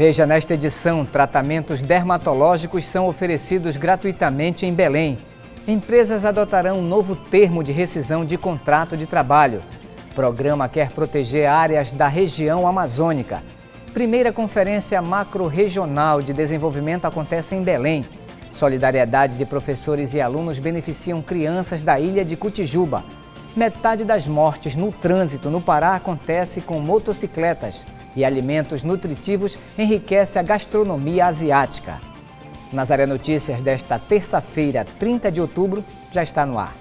Veja nesta edição: tratamentos dermatológicos são oferecidos gratuitamente em Belém. Empresas adotarão um novo termo de rescisão de contrato de trabalho. Programa quer proteger áreas da região amazônica. Primeira Conferência Macro-Regional de Desenvolvimento acontece em Belém. Solidariedade de professores e alunos beneficiam crianças da ilha de Cutijuba. Metade das mortes no trânsito no Pará acontece com motocicletas e alimentos nutritivos enriquece a gastronomia asiática. Nazaré Notícias desta terça-feira, 30 de outubro, já está no ar.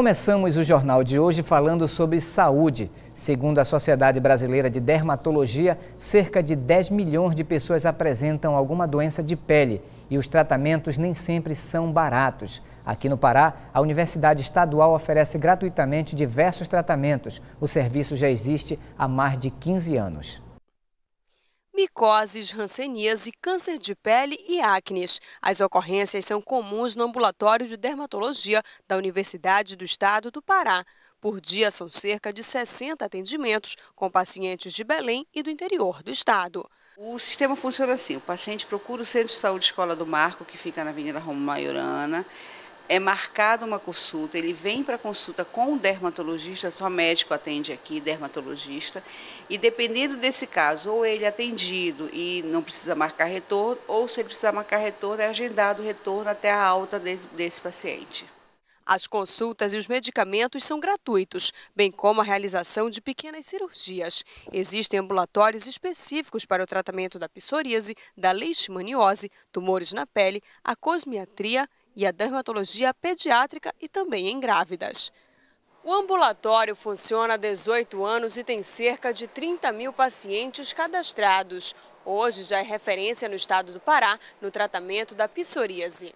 Começamos o jornal de hoje falando sobre saúde. Segundo a Sociedade Brasileira de Dermatologia, cerca de 10 milhões de pessoas apresentam alguma doença de pele e os tratamentos nem sempre são baratos. Aqui no Pará, a Universidade Estadual oferece gratuitamente diversos tratamentos. O serviço já existe há mais de 15 anos micoses, ranceníase, câncer de pele e acnes. As ocorrências são comuns no ambulatório de dermatologia da Universidade do Estado do Pará. Por dia, são cerca de 60 atendimentos com pacientes de Belém e do interior do estado. O sistema funciona assim: o paciente procura o Centro de Saúde Escola do Marco, que fica na Avenida Romo Maiorana é marcada uma consulta, ele vem para consulta com o dermatologista, só médico atende aqui, dermatologista, e dependendo desse caso, ou ele é atendido e não precisa marcar retorno, ou se ele precisar marcar retorno, é agendado o retorno até a alta desse, desse paciente. As consultas e os medicamentos são gratuitos, bem como a realização de pequenas cirurgias. Existem ambulatórios específicos para o tratamento da psoríase, da leishmaniose, tumores na pele, a cosmiatria e a dermatologia pediátrica e também em grávidas. O ambulatório funciona há 18 anos e tem cerca de 30 mil pacientes cadastrados. Hoje já é referência no estado do Pará no tratamento da psoríase.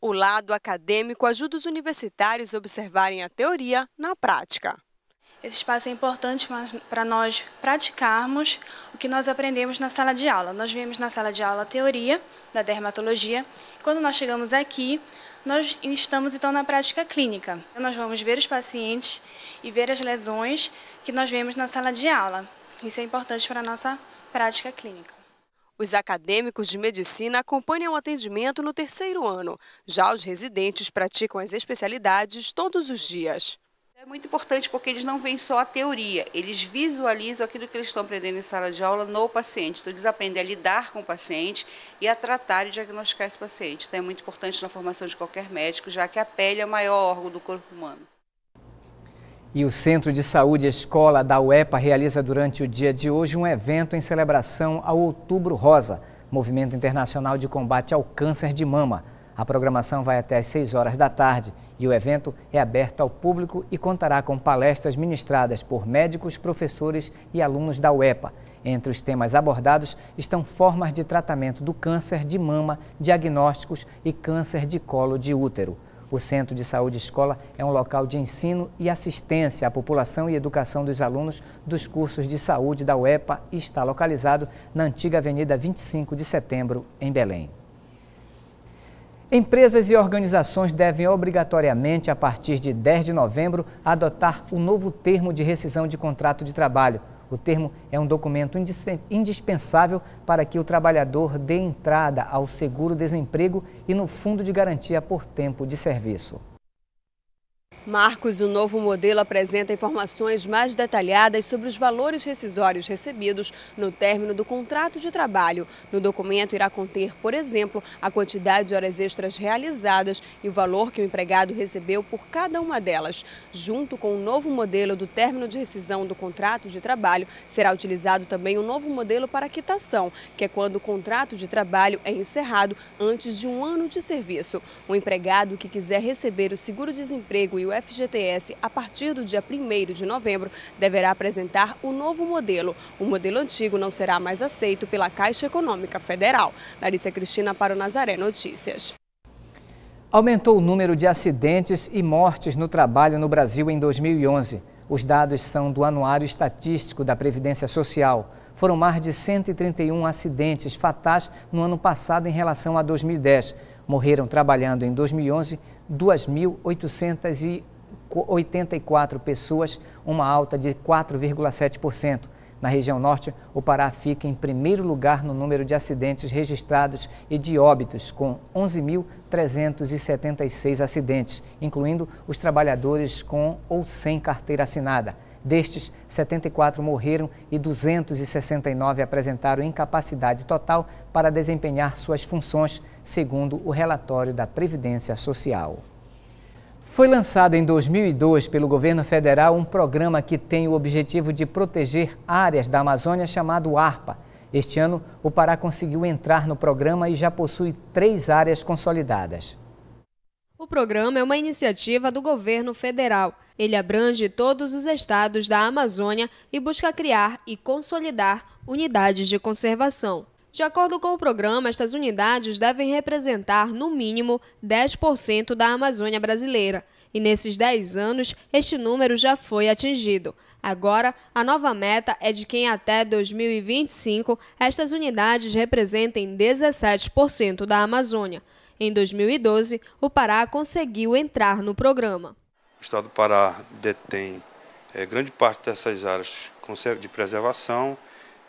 O lado acadêmico ajuda os universitários a observarem a teoria na prática. Esse espaço é importante para nós praticarmos o que nós aprendemos na sala de aula. Nós vimos na sala de aula a teoria da dermatologia. Quando nós chegamos aqui, nós estamos então na prática clínica. Nós vamos ver os pacientes e ver as lesões que nós vemos na sala de aula. Isso é importante para a nossa prática clínica. Os acadêmicos de medicina acompanham o atendimento no terceiro ano. Já os residentes praticam as especialidades todos os dias. É muito importante porque eles não veem só a teoria, eles visualizam aquilo que eles estão aprendendo em sala de aula no paciente. Então, eles aprendem a lidar com o paciente e a tratar e diagnosticar esse paciente. Então, é muito importante na formação de qualquer médico, já que a pele é o maior órgão do corpo humano. E o Centro de Saúde Escola da UEPA realiza durante o dia de hoje um evento em celebração ao Outubro Rosa, Movimento Internacional de Combate ao Câncer de Mama. A programação vai até às 6 horas da tarde e o evento é aberto ao público e contará com palestras ministradas por médicos, professores e alunos da UEPA. Entre os temas abordados estão formas de tratamento do câncer de mama, diagnósticos e câncer de colo de útero. O Centro de Saúde Escola é um local de ensino e assistência à população e educação dos alunos dos cursos de saúde da UEPA e está localizado na antiga Avenida 25 de Setembro, em Belém. Empresas e organizações devem obrigatoriamente, a partir de 10 de novembro, adotar o novo termo de rescisão de contrato de trabalho. O termo é um documento indispensável para que o trabalhador dê entrada ao seguro-desemprego e no fundo de garantia por tempo de serviço. Marcos, o novo modelo apresenta informações mais detalhadas sobre os valores rescisórios recebidos no término do contrato de trabalho. No documento irá conter, por exemplo, a quantidade de horas extras realizadas e o valor que o empregado recebeu por cada uma delas. Junto com o novo modelo do término de rescisão do contrato de trabalho, será utilizado também o um novo modelo para quitação, que é quando o contrato de trabalho é encerrado antes de um ano de serviço. O empregado que quiser receber o seguro-desemprego e o FGTS a partir do dia 1 de novembro deverá apresentar o um novo modelo. O modelo antigo não será mais aceito pela Caixa Econômica Federal. Larissa Cristina para o Nazaré Notícias. Aumentou o número de acidentes e mortes no trabalho no Brasil em 2011. Os dados são do Anuário Estatístico da Previdência Social. Foram mais de 131 acidentes fatais no ano passado em relação a 2010. Morreram trabalhando em 2011 2.884 pessoas, uma alta de 4,7%. Na região norte, o Pará fica em primeiro lugar no número de acidentes registrados e de óbitos, com 11.376 acidentes, incluindo os trabalhadores com ou sem carteira assinada. Destes, 74 morreram e 269 apresentaram incapacidade total para desempenhar suas funções, segundo o relatório da Previdência Social. Foi lançado em 2002 pelo governo federal um programa que tem o objetivo de proteger áreas da Amazônia chamado ARPA. Este ano, o Pará conseguiu entrar no programa e já possui três áreas consolidadas. O programa é uma iniciativa do governo federal. Ele abrange todos os estados da Amazônia e busca criar e consolidar unidades de conservação. De acordo com o programa, estas unidades devem representar, no mínimo, 10% da Amazônia brasileira. E nesses 10 anos, este número já foi atingido. Agora, a nova meta é de que até 2025 estas unidades representem 17% da Amazônia. Em 2012, o Pará conseguiu entrar no programa. O Estado do Pará detém é, grande parte dessas áreas de preservação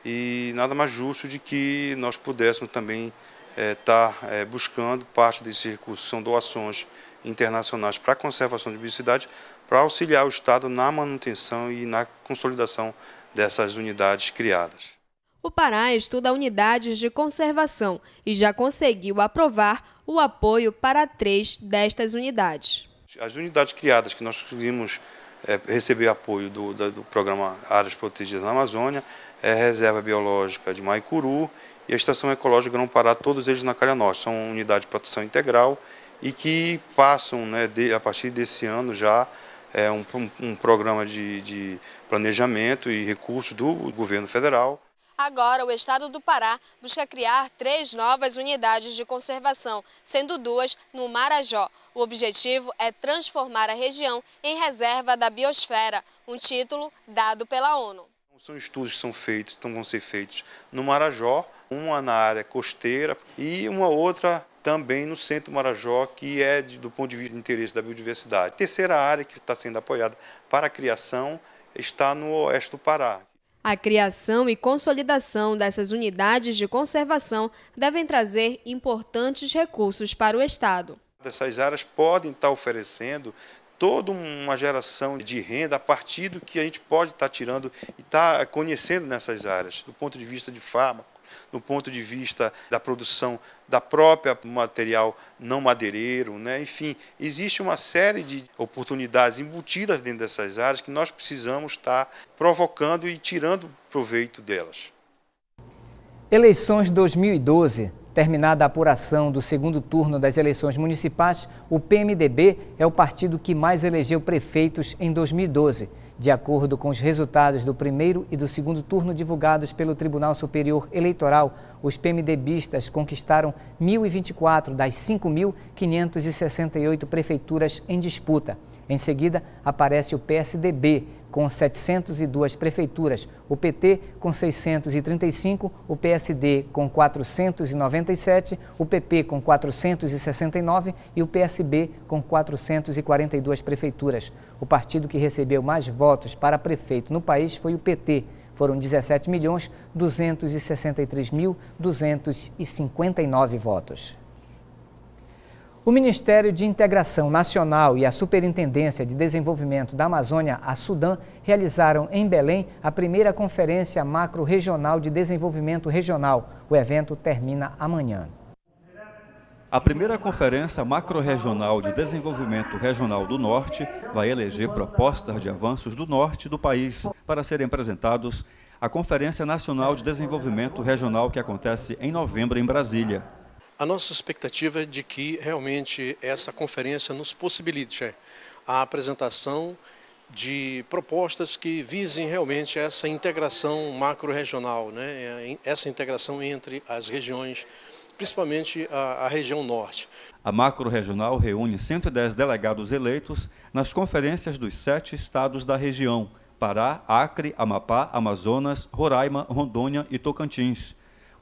e nada mais justo de que nós pudéssemos também estar é, tá, é, buscando parte desses recursos, são doações internacionais para a conservação de biodiversidade, para auxiliar o Estado na manutenção e na consolidação dessas unidades criadas. O Pará estuda unidades de conservação e já conseguiu aprovar o apoio para três destas unidades. As unidades criadas que nós conseguimos é, receber apoio do, do programa Áreas Protegidas na Amazônia é a Reserva Biológica de Maicuru e a Estação Ecológica Grão Pará, todos eles na Calha Norte. São unidades de proteção integral e que passam, né, de, a partir desse ano já, é, um, um programa de, de planejamento e recursos do governo federal. Agora, o estado do Pará busca criar três novas unidades de conservação, sendo duas no Marajó. O objetivo é transformar a região em reserva da biosfera, um título dado pela ONU. São estudos que são feitos, estão vão ser feitos no Marajó, uma na área costeira e uma outra também no centro do Marajó, que é do ponto de vista de interesse da biodiversidade. A terceira área que está sendo apoiada para a criação está no oeste do Pará. A criação e consolidação dessas unidades de conservação devem trazer importantes recursos para o Estado. Essas áreas podem estar oferecendo toda uma geração de renda a partir do que a gente pode estar tirando e estar conhecendo nessas áreas, do ponto de vista de fábrica do ponto de vista da produção da própria material não madeireiro, né? enfim, existe uma série de oportunidades embutidas dentro dessas áreas que nós precisamos estar provocando e tirando proveito delas. Eleições 2012. Terminada a apuração do segundo turno das eleições municipais, o PMDB é o partido que mais elegeu prefeitos em 2012 de acordo com os resultados do primeiro e do segundo turno divulgados pelo Tribunal Superior Eleitoral, os PMDBistas conquistaram 1.024 das 5.568 prefeituras em disputa. Em seguida, aparece o PSDB, com 702 prefeituras, o PT com 635, o PSD com 497, o PP com 469 e o PSB com 442 prefeituras. O partido que recebeu mais votos para prefeito no país foi o PT. Foram 17 milhões votos. O Ministério de Integração Nacional e a Superintendência de Desenvolvimento da Amazônia, a Sudã, realizaram em Belém a primeira Conferência Macro-Regional de Desenvolvimento Regional. O evento termina amanhã. A primeira Conferência Macro-Regional de Desenvolvimento Regional do Norte vai eleger propostas de avanços do norte do país para serem apresentados à Conferência Nacional de Desenvolvimento Regional que acontece em novembro em Brasília. A nossa expectativa é de que realmente essa conferência nos possibilite é, a apresentação de propostas que visem realmente essa integração macro-regional, né? É, essa integração entre as regiões, principalmente a, a região norte. A macro-regional reúne 110 delegados eleitos nas conferências dos sete estados da região, Pará, Acre, Amapá, Amazonas, Roraima, Rondônia e Tocantins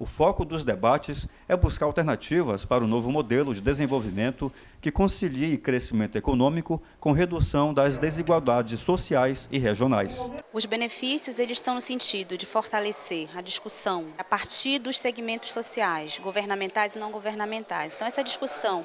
o foco dos debates é buscar alternativas para o novo modelo de desenvolvimento que concilie crescimento econômico com redução das desigualdades sociais e regionais. Os benefícios eles estão no sentido de fortalecer a discussão a partir dos segmentos sociais, governamentais e não governamentais. Então essa discussão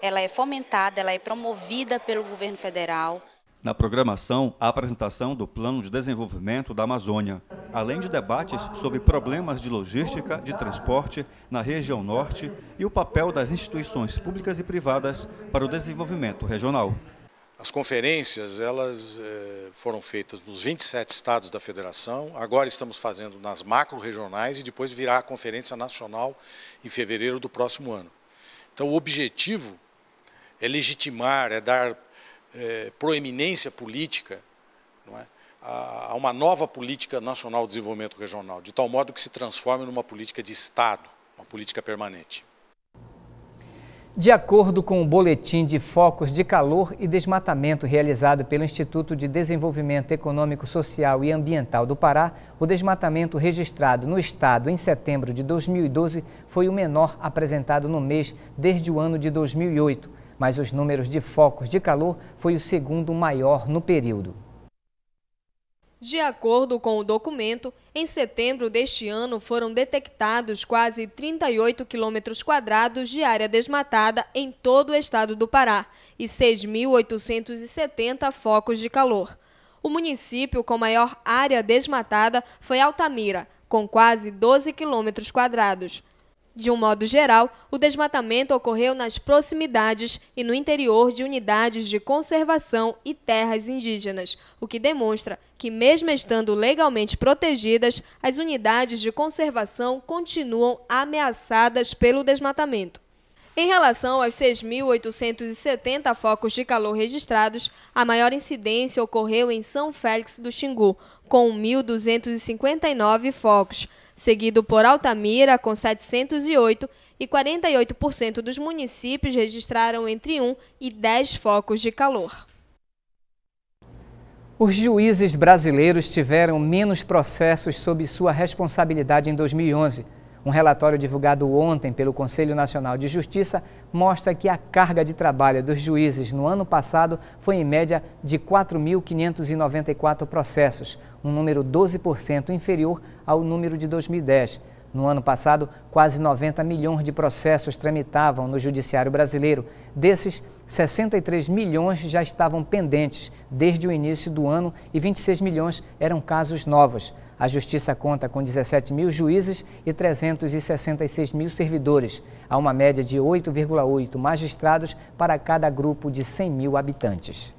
ela é fomentada, ela é promovida pelo governo federal. Na programação, a apresentação do Plano de Desenvolvimento da Amazônia além de debates sobre problemas de logística, de transporte na região norte e o papel das instituições públicas e privadas para o desenvolvimento regional. As conferências elas eh, foram feitas nos 27 estados da federação, agora estamos fazendo nas macro-regionais e depois virá a conferência nacional em fevereiro do próximo ano. Então o objetivo é legitimar, é dar é, proeminência política não é, a uma nova política nacional de desenvolvimento regional, de tal modo que se transforme numa política de Estado, uma política permanente. De acordo com o boletim de focos de calor e desmatamento realizado pelo Instituto de Desenvolvimento Econômico, Social e Ambiental do Pará, o desmatamento registrado no estado em setembro de 2012 foi o menor apresentado no mês desde o ano de 2008, mas os números de focos de calor foi o segundo maior no período. De acordo com o documento, em setembro deste ano foram detectados quase 38 quilômetros quadrados de área desmatada em todo o estado do Pará e 6.870 focos de calor. O município com maior área desmatada foi Altamira, com quase 12 quilômetros quadrados. De um modo geral, o desmatamento ocorreu nas proximidades e no interior de unidades de conservação e terras indígenas, o que demonstra que, mesmo estando legalmente protegidas, as unidades de conservação continuam ameaçadas pelo desmatamento. Em relação aos 6.870 focos de calor registrados, a maior incidência ocorreu em São Félix do Xingu, com 1.259 focos seguido por Altamira, com 708, e 48% dos municípios registraram entre 1 e 10 focos de calor. Os juízes brasileiros tiveram menos processos sob sua responsabilidade em 2011 um relatório divulgado ontem pelo Conselho Nacional de Justiça mostra que a carga de trabalho dos juízes no ano passado foi em média de 4.594 processos, um número 12% inferior ao número de 2010. No ano passado, quase 90 milhões de processos tramitavam no Judiciário Brasileiro. Desses, 63 milhões já estavam pendentes desde o início do ano e 26 milhões eram casos novos. A Justiça conta com 17 mil juízes e 366 mil servidores. Há uma média de 8,8 magistrados para cada grupo de 100 mil habitantes.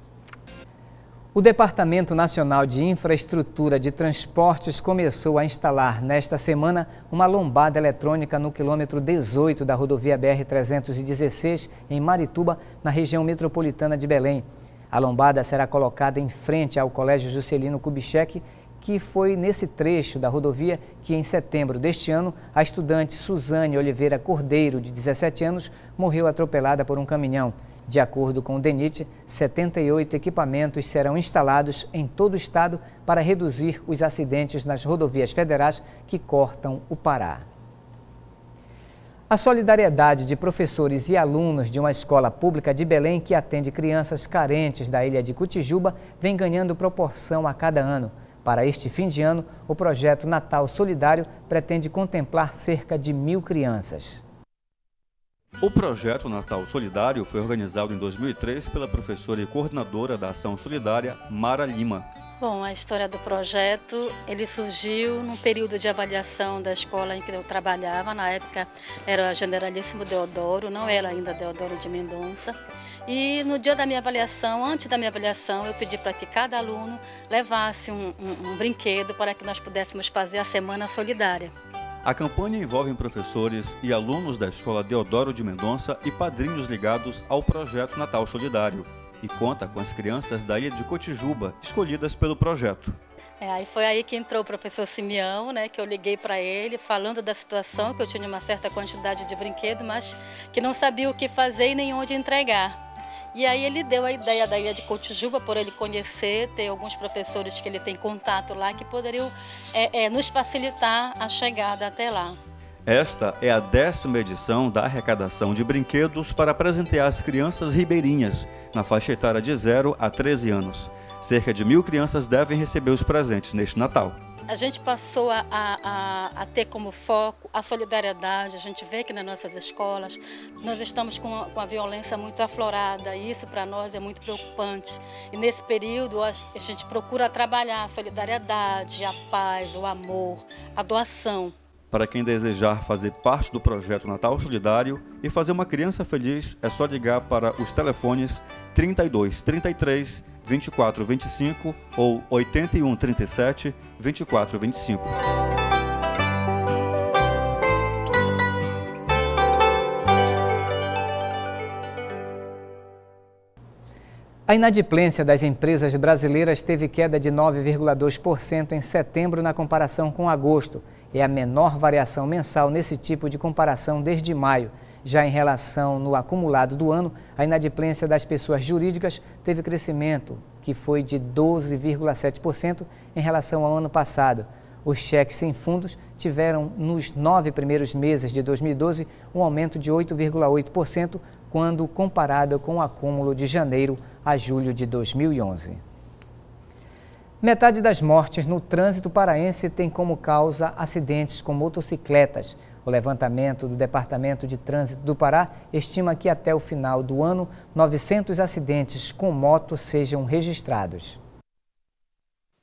O Departamento Nacional de Infraestrutura de Transportes começou a instalar nesta semana uma lombada eletrônica no quilômetro 18 da rodovia BR-316, em Marituba, na região metropolitana de Belém. A lombada será colocada em frente ao Colégio Juscelino Kubitschek que foi nesse trecho da rodovia que, em setembro deste ano, a estudante Suzane Oliveira Cordeiro, de 17 anos, morreu atropelada por um caminhão. De acordo com o DENIT, 78 equipamentos serão instalados em todo o estado para reduzir os acidentes nas rodovias federais que cortam o Pará. A solidariedade de professores e alunos de uma escola pública de Belém que atende crianças carentes da ilha de Cutijuba vem ganhando proporção a cada ano. Para este fim de ano, o projeto Natal Solidário pretende contemplar cerca de mil crianças. O projeto Natal Solidário foi organizado em 2003 pela professora e coordenadora da Ação Solidária, Mara Lima. Bom, a história do projeto, ele surgiu num período de avaliação da escola em que eu trabalhava, na época era Generalíssimo Deodoro, não era ainda Deodoro de Mendonça. E no dia da minha avaliação, antes da minha avaliação, eu pedi para que cada aluno levasse um, um, um brinquedo para que nós pudéssemos fazer a Semana Solidária. A campanha envolve professores e alunos da Escola Deodoro de Mendonça e padrinhos ligados ao projeto Natal Solidário e conta com as crianças da ilha de Cotijuba escolhidas pelo projeto. É, aí foi aí que entrou o professor Simeão, né, que eu liguei para ele, falando da situação, que eu tinha uma certa quantidade de brinquedo, mas que não sabia o que fazer e nem onde entregar. E aí ele deu a ideia da Ilha de Cotijuba, por ele conhecer, ter alguns professores que ele tem contato lá, que poderiam é, é, nos facilitar a chegada até lá. Esta é a décima edição da arrecadação de brinquedos para presentear as crianças ribeirinhas, na faixa etária de 0 a 13 anos. Cerca de mil crianças devem receber os presentes neste Natal a gente passou a, a, a, ter como foco a solidariedade. A gente vê que nas nossas escolas nós estamos com a, com a violência muito aflorada e isso para nós é muito preocupante. E nesse período a gente procura trabalhar a solidariedade, a paz, o amor, a doação. Para quem desejar fazer parte do projeto Natal Solidário e fazer uma criança feliz, é só ligar para os telefones 32 33 2425 ou 8137 2425. A inadimplência das empresas brasileiras teve queda de 9,2% em setembro na comparação com agosto. É a menor variação mensal nesse tipo de comparação desde maio. Já em relação no acumulado do ano, a inadimplência das pessoas jurídicas teve crescimento, que foi de 12,7% em relação ao ano passado. Os cheques sem fundos tiveram, nos nove primeiros meses de 2012, um aumento de 8,8% quando comparado com o acúmulo de janeiro a julho de 2011. Metade das mortes no trânsito paraense tem como causa acidentes com motocicletas. O levantamento do Departamento de Trânsito do Pará estima que até o final do ano 900 acidentes com moto sejam registrados.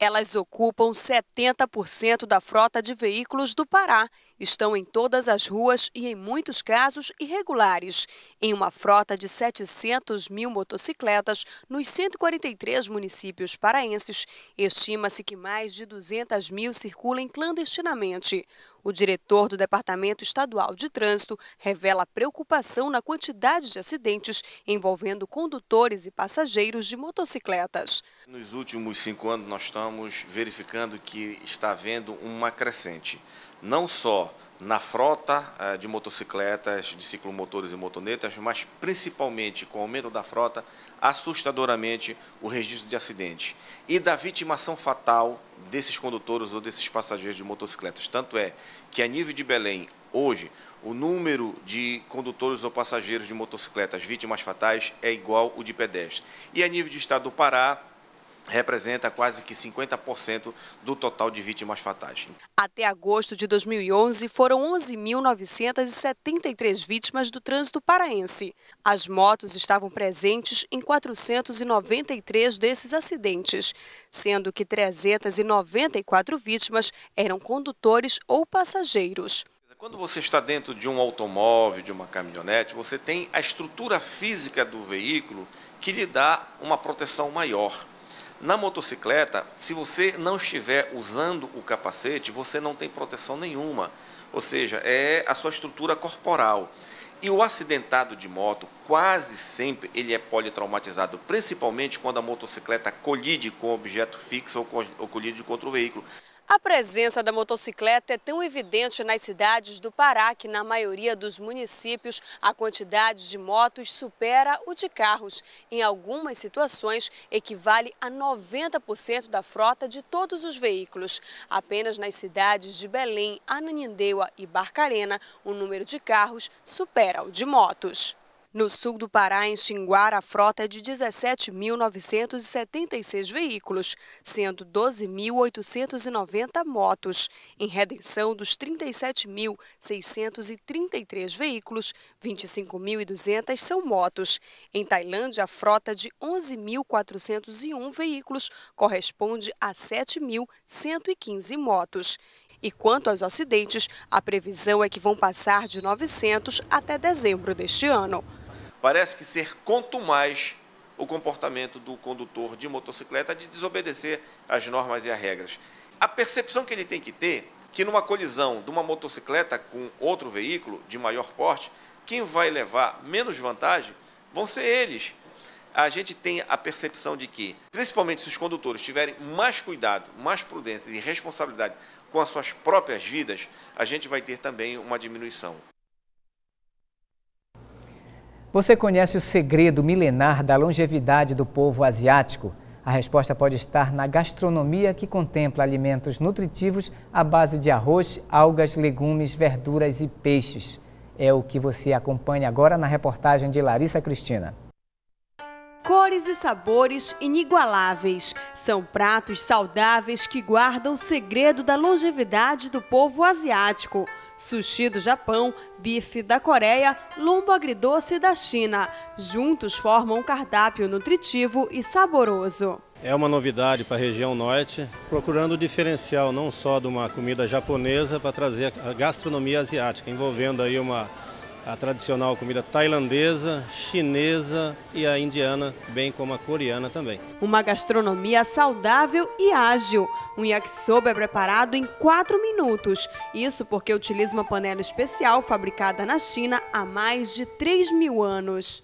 Elas ocupam 70% da frota de veículos do Pará. Estão em todas as ruas e, em muitos casos, irregulares. Em uma frota de 700 mil motocicletas nos 143 municípios paraenses, estima-se que mais de 200 mil circulem clandestinamente. O diretor do Departamento Estadual de Trânsito revela preocupação na quantidade de acidentes envolvendo condutores e passageiros de motocicletas. Nos últimos cinco anos, nós estamos verificando que está havendo uma crescente, não só na frota eh, de motocicletas, de ciclomotores e motonetas, mas principalmente com o aumento da frota, assustadoramente o registro de acidentes e da vitimação fatal desses condutores ou desses passageiros de motocicletas. Tanto é que a nível de Belém, hoje, o número de condutores ou passageiros de motocicletas vítimas fatais é igual o de pedestres. E a nível de estado do Pará, representa quase que 50% do total de vítimas fatais. Até agosto de 2011, foram 11.973 vítimas do trânsito paraense. As motos estavam presentes em 493 desses acidentes, sendo que 394 vítimas eram condutores ou passageiros. Quando você está dentro de um automóvel, de uma caminhonete, você tem a estrutura física do veículo que lhe dá uma proteção maior. Na motocicleta, se você não estiver usando o capacete, você não tem proteção nenhuma. Ou seja, é a sua estrutura corporal. E o acidentado de moto, quase sempre, ele é politraumatizado, principalmente quando a motocicleta colide com objeto fixo ou colide com outro veículo. A presença da motocicleta é tão evidente nas cidades do Pará que, na maioria dos municípios, a quantidade de motos supera o de carros. Em algumas situações, equivale a 90% da frota de todos os veículos. Apenas nas cidades de Belém, Ananindeua e Barcarena, o número de carros supera o de motos. No sul do Pará, em Xinguara, a frota é de 17.976 veículos, sendo 12.890 motos. Em Redenção, dos 37.633 veículos, 25.200 são motos. Em Tailândia, a frota é de 11.401 veículos corresponde a 7.115 motos. E quanto aos acidentes, a previsão é que vão passar de 900 até dezembro deste ano. Parece que ser mais o comportamento do condutor de motocicleta de desobedecer às normas e às regras. A percepção que ele tem que ter que numa colisão de uma motocicleta com outro veículo de maior porte, quem vai levar menos vantagem vão ser eles. A gente tem a percepção de que, principalmente se os condutores tiverem mais cuidado, mais prudência e responsabilidade com as suas próprias vidas, a gente vai ter também uma diminuição. Você conhece o segredo milenar da longevidade do povo asiático? A resposta pode estar na gastronomia que contempla alimentos nutritivos à base de arroz, algas, legumes, verduras e peixes. É o que você acompanha agora na reportagem de Larissa Cristina cores e sabores inigualáveis. São pratos saudáveis que guardam o segredo da longevidade do povo asiático. Sushi do Japão, bife da Coreia, lombo agridoce da China. Juntos formam um cardápio nutritivo e saboroso. É uma novidade para a região norte, procurando o diferencial não só de uma comida japonesa para trazer a gastronomia asiática, envolvendo aí uma a tradicional comida tailandesa, chinesa e a indiana, bem como a coreana também. Uma gastronomia saudável e ágil. Um yakisoba é preparado em 4 minutos. Isso porque utiliza uma panela especial fabricada na China há mais de 3 mil anos.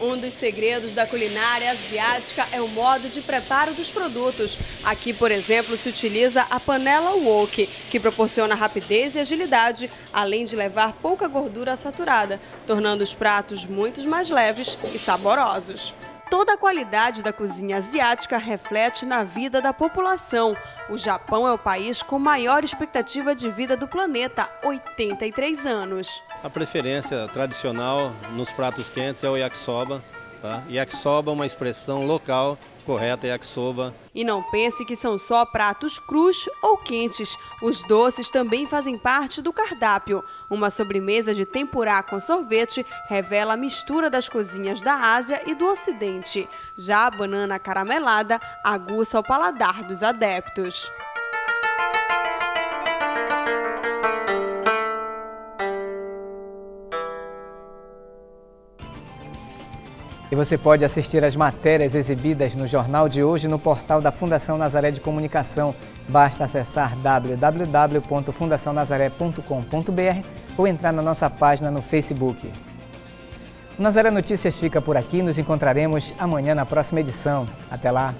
Um dos segredos da culinária asiática é o modo de preparo dos produtos. Aqui, por exemplo, se utiliza a panela wok, que proporciona rapidez e agilidade, além de levar pouca gordura saturada, tornando os pratos muito mais leves e saborosos. Toda a qualidade da cozinha asiática reflete na vida da população. O Japão é o país com maior expectativa de vida do planeta, 83 anos. A preferência tradicional nos pratos quentes é o yakisoba, Tá? Yakisoba é uma expressão local correta, yakisoba. É e não pense que são só pratos crus ou quentes. Os doces também fazem parte do cardápio. Uma sobremesa de tempurá com sorvete revela a mistura das cozinhas da Ásia e do Ocidente. Já a banana caramelada aguça o paladar dos adeptos. E você pode assistir as matérias exibidas no Jornal de hoje no portal da Fundação Nazaré de Comunicação. Basta acessar www.fundacionazaré.com.br ou entrar na nossa página no Facebook. Nazaré Notícias fica por aqui. Nos encontraremos amanhã na próxima edição. Até lá!